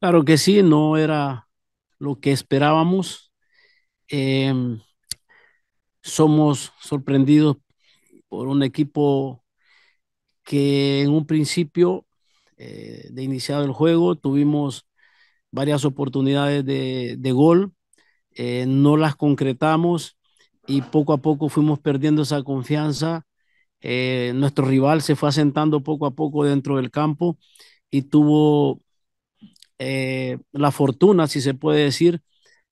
Claro que sí, no era lo que esperábamos. Em, somos sorprendidos por un equipo que en un principio eh, de iniciado el juego tuvimos varias oportunidades de, gol, eh, no las concretamos y poco a poco fuimos perdiendo esa confianza. Eh, nuestro rival se fue asentando poco a poco dentro del campo y tuvo eh, la fortuna, si se puede decir,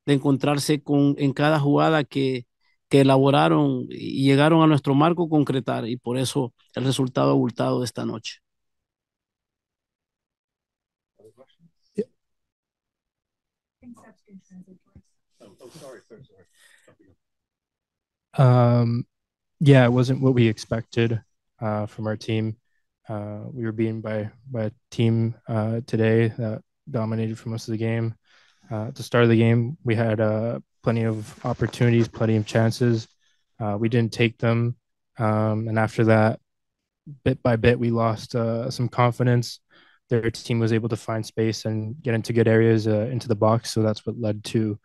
de encontrarse con, en cada jugada que, elaboraron y llegaron a nuestro marco concretar y por eso el resultado abultado de esta noche. Um, yeah, it wasn't what we expected uh, from our team. Uh, we were beaten by a team uh, today that dominated for most of the game. Uh, at the start of the game, we had uh, plenty of opportunities, plenty of chances. Uh, we didn't take them. Um, and after that, bit by bit, we lost uh, some confidence. Their team was able to find space and get into good areas uh, into the box. So that's what led to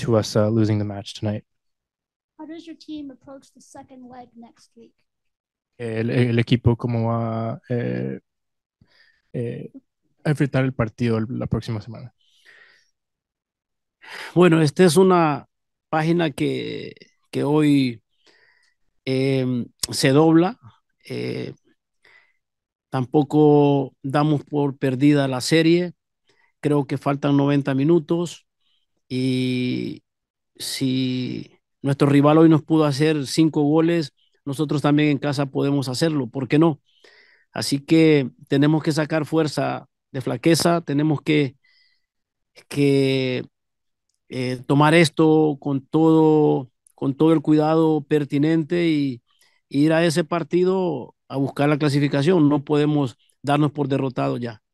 to us uh, losing the match tonight. How does your team approach the second leg next week? El, el equipo, como va, eh, eh, enfrentar el partido la próxima semana? Bueno, esta es una página que, que hoy em, se dobla. Eh, tampoco damos por perdida la serie. Creo que faltan 90 minutos y si nuestro rival hoy nos pudo hacer cinco goles, nosotros también en casa podemos hacerlo, ¿por qué no? Así que tenemos que sacar fuerza de flaqueza, tenemos que, eh, tomar esto con todo, con todo el cuidado pertinente y, ir a ese partido a buscar la clasificación. No podemos darnos por derrotados ya.